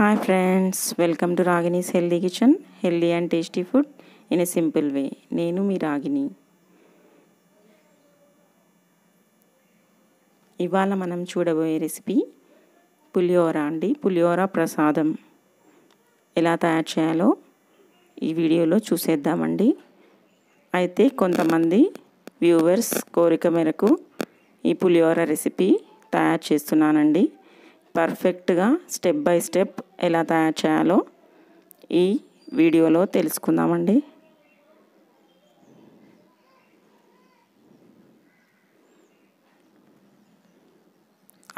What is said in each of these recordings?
hi friends welcome to Ragini's healthy kitchen healthy and tasty food in a simple way నేను మీ రాగిని ఇవాళ మనం చూడబోయే రెసిపీ పులిహోర అండి పులిహోర ప్రసాదం ఎలా తయారు చేయాలో ఈ వీడియోలో చూసేద్దామండి అయితే కొంతమంది వ్యూవర్స్ కోరిక మేరకు ఈ పులిహోర రెసిపీ తయారు చేస్తున్నానండి పర్ఫెక్ట్గా స్టెప్ బై స్టెప్ ఎలా తయారు చేయాలో ఈ వీడియోలో తెలుసుకుందామండి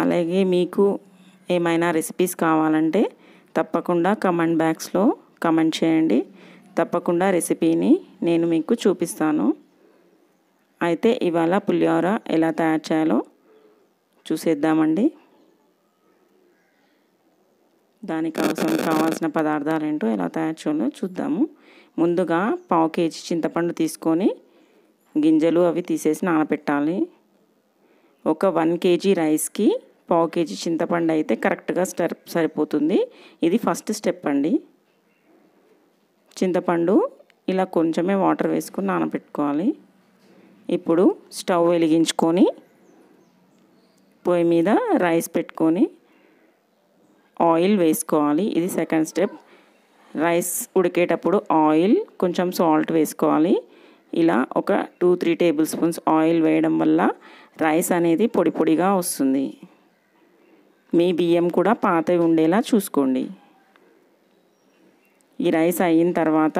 అలాగే మీకు ఏమైనా రెసిపీస్ కావాలంటే తప్పకుండా కమెంట్ బ్యాక్స్లో కమెంట్ చేయండి తప్పకుండా రెసిపీని నేను మీకు చూపిస్తాను అయితే ఇవాళ పులిహోర ఎలా తయారు చేయాలో చూసేద్దామండి దానికి అవసరం కావాల్సిన పదార్థాలు ఏంటో ఎలా తయారు చేయాలో చూద్దాము ముందుగా పావు కేజీ చింతపండు తీసుకొని గింజలు అవి తీసేసి నానబెట్టాలి ఒక వన్ కేజీ రైస్కి పావు కేజీ చింతపండు అయితే కరెక్ట్గా స్టెప్ సరిపోతుంది ఇది ఫస్ట్ స్టెప్ అండి చింతపండు ఇలా కొంచెమే వాటర్ వేసుకుని నానబెట్టుకోవాలి ఇప్పుడు స్టవ్ వెలిగించుకొని పొయ్యి మీద రైస్ పెట్టుకొని ఆయిల్ వేసుకోవాలి ఇది సెకండ్ స్టెప్ రైస్ ఉడికేటప్పుడు ఆయిల్ కొంచెం సాల్ట్ వేసుకోవాలి ఇలా ఒక two three tablespoons oil వేయడం వల్ల రైస్ అనేది పొడి పొడిగా వస్తుంది మీ బియ్యం కూడా పాతవి ఉండేలా చూసుకోండి ఈ రైస్ అయిన తర్వాత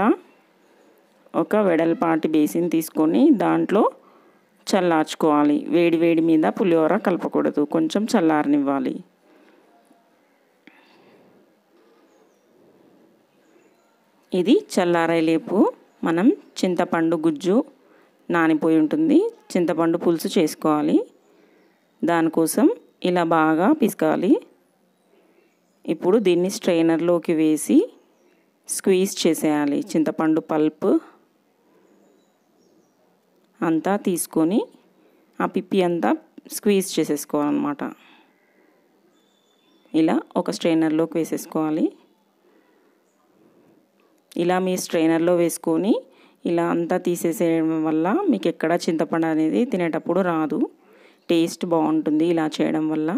ఒక వెడల్పాటి బేసిన్ తీసుకొని దాంట్లో చల్లార్చుకోవాలి వేడి వేడి మీద పులిహోర కలపకూడదు కొంచెం చల్లారనివ్వాలి ఇది లేపు మనం చింతపండు గుజ్జు నానిపోయి ఉంటుంది చింతపండు పులుసు చేసుకోవాలి దానికోసం ఇలా బాగా పిసుకోవాలి ఇప్పుడు దీన్ని స్ట్రైనర్లోకి వేసి స్క్వీజ్ చేసేయాలి చింతపండు పల్ప్ అంతా తీసుకొని ఆ పిప్పి అంతా స్క్వీజ్ చేసేసుకోవాలన్నమాట ఇలా ఒక స్ట్రైనర్లోకి వేసేసుకోవాలి ఇలా మీ స్ట్రైనర్లో వేసుకొని ఇలా అంతా తీసేసేయడం వల్ల మీకు ఎక్కడ చింతపండు అనేది తినేటప్పుడు రాదు టేస్ట్ బాగుంటుంది ఇలా చేయడం వల్ల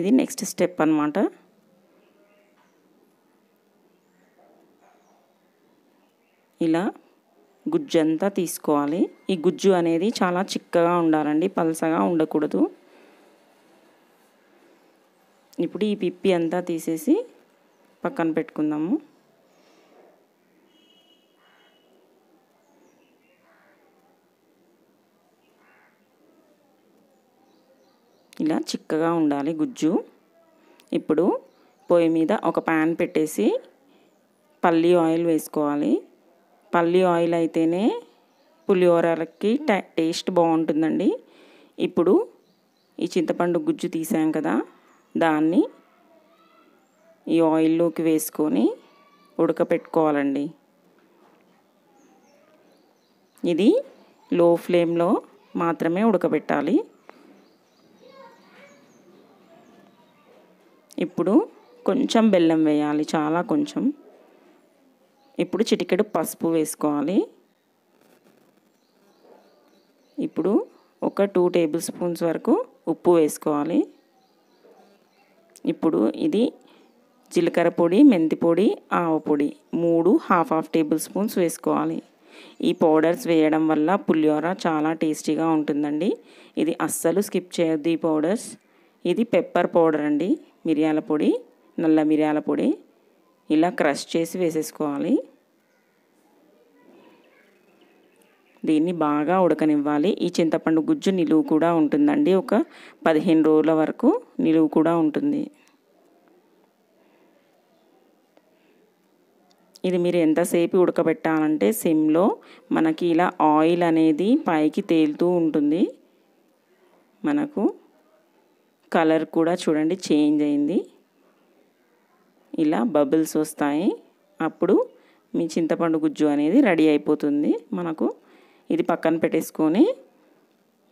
ఇది నెక్స్ట్ స్టెప్ అనమాట ఇలా గుజ్జు అంతా తీసుకోవాలి ఈ గుజ్జు అనేది చాలా చిక్కగా ఉండాలండి పలసగా ఉండకూడదు ఇప్పుడు ఈ పిప్పి అంతా తీసేసి పక్కన పెట్టుకుందాము ఇలా చిక్కగా ఉండాలి గుజ్జు ఇప్పుడు పొయ్యి మీద ఒక ప్యాన్ పెట్టేసి పల్లి ఆయిల్ వేసుకోవాలి పల్లి ఆయిల్ అయితేనే పులిహోరలకి టేస్ట్ బాగుంటుందండి ఇప్పుడు ఈ చింతపండు గుజ్జు తీసాం కదా దాన్ని ఈ ఆయిల్లోకి వేసుకొని ఉడకపెట్టుకోవాలండి ఇది లో ఫ్లేమ్లో మాత్రమే ఉడకబెట్టాలి ఇప్పుడు కొంచెం బెల్లం వేయాలి చాలా కొంచెం ఇప్పుడు చిటికెడు పసుపు వేసుకోవాలి ఇప్పుడు ఒక టూ టేబుల్ స్పూన్స్ వరకు ఉప్పు వేసుకోవాలి ఇప్పుడు ఇది జీలకర్ర పొడి మెంతి పొడి ఆవ పొడి మూడు హాఫ్ హాఫ్ టేబుల్ స్పూన్స్ వేసుకోవాలి ఈ పౌడర్స్ వేయడం వల్ల పులిహోర చాలా టేస్టీగా ఉంటుందండి ఇది అస్సలు స్కిప్ చేయొద్దు ఈ పౌడర్స్ ఇది పెప్పర్ పౌడర్ అండి మిరియాల పొడి నల్ల మిరియాల పొడి ఇలా క్రష్ చేసి వేసేసుకోవాలి దీన్ని బాగా ఉడకనివ్వాలి ఈ చింతపండు గుజ్జు నిలువు కూడా ఉంటుందండి ఒక పదిహేను రోజుల వరకు నిలువు కూడా ఉంటుంది ఇది మీరు ఎంతసేపు ఉడకబెట్టాలంటే సిమ్లో మనకి ఇలా ఆయిల్ అనేది పైకి తేలుతూ ఉంటుంది మనకు కలర్ కూడా చూడండి చేంజ్ అయింది ఇలా బబుల్స్ వస్తాయి అప్పుడు మీ చింతపండు గుజ్జు అనేది రెడీ అయిపోతుంది మనకు ఇది పక్కన పెట్టేసుకొని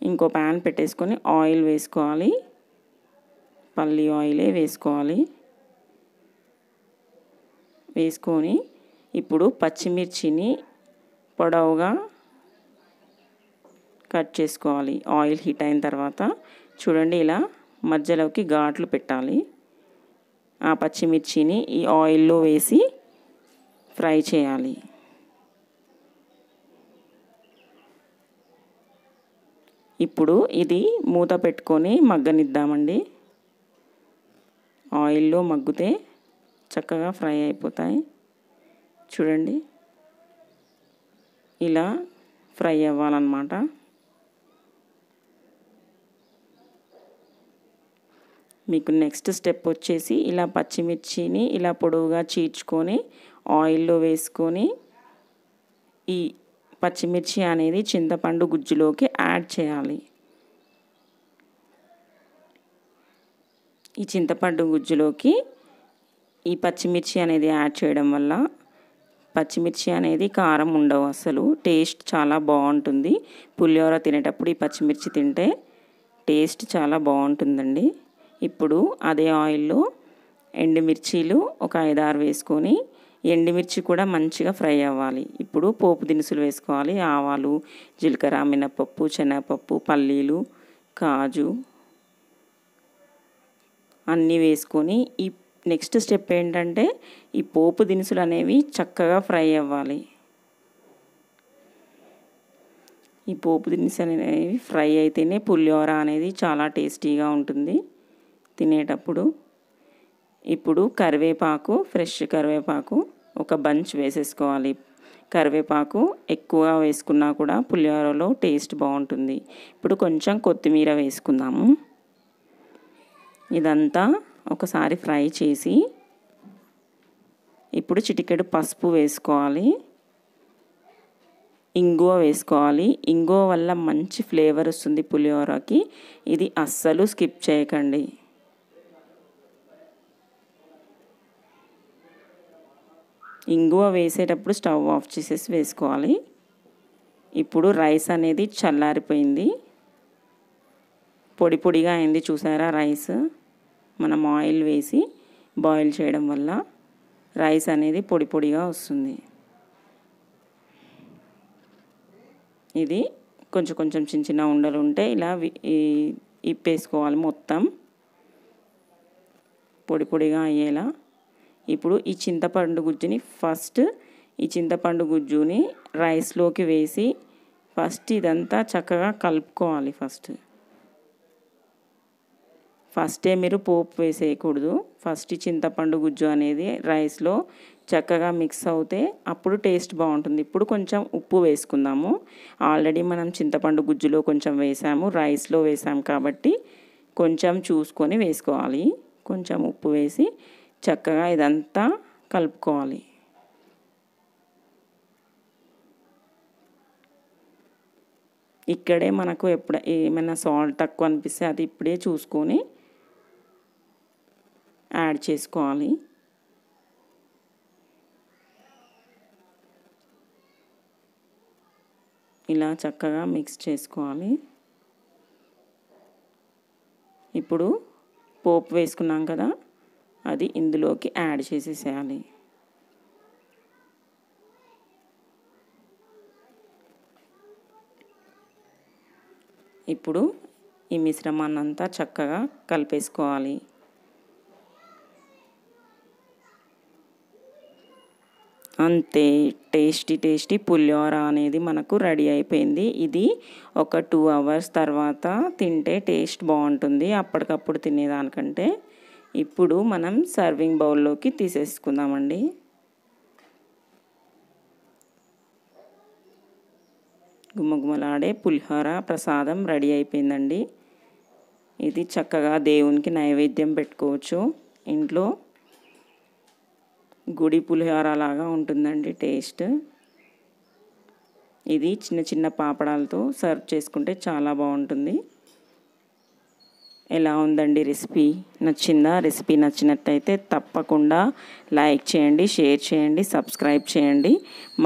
ఇంకో ప్యాన్ పెట్టేసుకొని ఆయిల్ వేసుకోవాలి పల్లి ఆయిలే వేసుకోవాలి వేసుకొని ఇప్పుడు పచ్చిమిర్చిని పొడవుగా కట్ చేసుకోవాలి ఆయిల్ హీట్ అయిన తర్వాత చూడండి ఇలా మధ్యలోకి ఘాట్లు పెట్టాలి ఆ పచ్చిమిర్చిని ఈ ఆయిల్లో వేసి ఫ్రై చేయాలి ఇప్పుడు ఇది మూత పెట్టుకొని మగ్గనిద్దామండి ఆయిల్లో మగ్గితే చక్కగా ఫ్రై అయిపోతాయి చూడండి ఇలా ఫ్రై అవ్వాలన్నమాట మీకు నెక్స్ట్ స్టెప్ వచ్చేసి ఇలా పచ్చిమిర్చిని ఇలా పొడవుగా చీర్చుకొని ఆయిల్లో వేసుకొని ఈ పచ్చిమిర్చి అనేది చింతపండు గుజ్జులోకి యాడ్ చేయాలి ఈ చింతపండు గుజ్జులోకి ఈ పచ్చిమిర్చి అనేది యాడ్ చేయడం వల్ల పచ్చిమిర్చి అనేది కారం ఉండవు అసలు టేస్ట్ చాలా బాగుంటుంది పులిహోర తినేటప్పుడు ఈ పచ్చిమిర్చి తింటే టేస్ట్ చాలా బాగుంటుందండి ఇప్పుడు అదే ఆయిల్లో ఎండుమిర్చీలు ఒక ఐదారు వేసుకొని ఎండుమిర్చి కూడా మంచిగా ఫ్రై అవ్వాలి ఇప్పుడు పోపు దినుసులు వేసుకోవాలి ఆవాలు జీలకర్ర మినపప్పు శనగపప్పు పల్లీలు కాజు అన్నీ వేసుకొని ఈ నెక్స్ట్ స్టెప్ ఏంటంటే ఈ పోపు దినుసులు అనేవి చక్కగా ఫ్రై అవ్వాలి ఈ పోపు దినుసులు అనేవి ఫ్రై అయితేనే పులిహోర అనేది చాలా టేస్టీగా ఉంటుంది తినేటప్పుడు ఇప్పుడు కరివేపాకు ఫ్రెష్ కరివేపాకు ఒక బంచ్ వేసేసుకోవాలి కరివేపాకు ఎక్కువ వేసుకున్నా కూడా పులిహోరలో టేస్ట్ బాగుంటుంది ఇప్పుడు కొంచెం కొత్తిమీర వేసుకుందాము ఇదంతా ఒకసారి ఫ్రై చేసి ఇప్పుడు చిటికెడు పసుపు వేసుకోవాలి ఇంగువ వేసుకోవాలి ఇంగువ వల్ల మంచి ఫ్లేవర్ వస్తుంది పులిహోరకి ఇది అస్సలు స్కిప్ చేయకండి ఇంగువ వేసేటప్పుడు స్టవ్ ఆఫ్ చేసేసి వేసుకోవాలి ఇప్పుడు రైస్ అనేది చల్లారిపోయింది పొడి పొడిగా అయింది చూసారా రైస్ మనం ఆయిల్ వేసి బాయిల్ చేయడం వల్ల రైస్ అనేది పొడి పొడిగా వస్తుంది ఇది కొంచెం కొంచెం చిన్న చిన్న ఉండలు ఉంటే ఇలా ఇప్పేసుకోవాలి మొత్తం పొడి పొడిగా అయ్యేలా ఇప్పుడు ఈ చింతపండు గుజ్జుని ఫస్ట్ ఈ చింతపండు గుజ్జుని రైస్లోకి వేసి ఫస్ట్ ఇదంతా చక్కగా కలుపుకోవాలి ఫస్ట్ ఫస్టే మీరు పోపు వేసేయకూడదు ఫస్ట్ చింతపండు గుజ్జు అనేది రైస్లో చక్కగా మిక్స్ అవుతే అప్పుడు టేస్ట్ బాగుంటుంది ఇప్పుడు కొంచెం ఉప్పు వేసుకుందాము ఆల్రెడీ మనం చింతపండు గుజ్జులో కొంచెం వేసాము రైస్లో వేసాము కాబట్టి కొంచెం చూసుకొని వేసుకోవాలి కొంచెం ఉప్పు వేసి చక్కగా ఇదంతా కలుపుకోవాలి ఇక్కడే మనకు ఎప్పుడ ఏమైనా సాల్ట్ తక్కువ అనిపిస్తే అది ఇప్పుడే చూసుకొని యాడ్ చేసుకోవాలి ఇలా చక్కగా మిక్స్ చేసుకోవాలి ఇప్పుడు పోపు వేసుకున్నాం కదా అది ఇందులోకి యాడ్ చేసేసేయాలి ఇప్పుడు ఈ అంతా చక్కగా కలిపేసుకోవాలి అంతే టేస్టీ టేస్టీ పులిహోర అనేది మనకు రెడీ అయిపోయింది ఇది ఒక టూ అవర్స్ తర్వాత తింటే టేస్ట్ బాగుంటుంది అప్పటికప్పుడు తినేదానికంటే ఇప్పుడు మనం సర్వింగ్ బౌల్లోకి తీసేసుకుందామండి గుమ్మగుమ్మలాడే పులిహోర ప్రసాదం రెడీ అయిపోయిందండి ఇది చక్కగా దేవునికి నైవేద్యం పెట్టుకోవచ్చు ఇంట్లో గుడి పులిహోర లాగా ఉంటుందండి టేస్ట్ ఇది చిన్న చిన్న పాపడాలతో సర్వ్ చేసుకుంటే చాలా బాగుంటుంది ఎలా ఉందండి రెసిపీ నచ్చిందా రెసిపీ నచ్చినట్టయితే తప్పకుండా లైక్ చేయండి షేర్ చేయండి సబ్స్క్రైబ్ చేయండి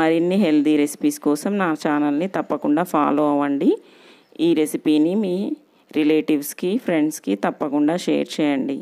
మరిన్ని హెల్దీ రెసిపీస్ కోసం నా ఛానల్ని తప్పకుండా ఫాలో అవ్వండి ఈ రెసిపీని మీ రిలేటివ్స్కి ఫ్రెండ్స్కి తప్పకుండా షేర్ చేయండి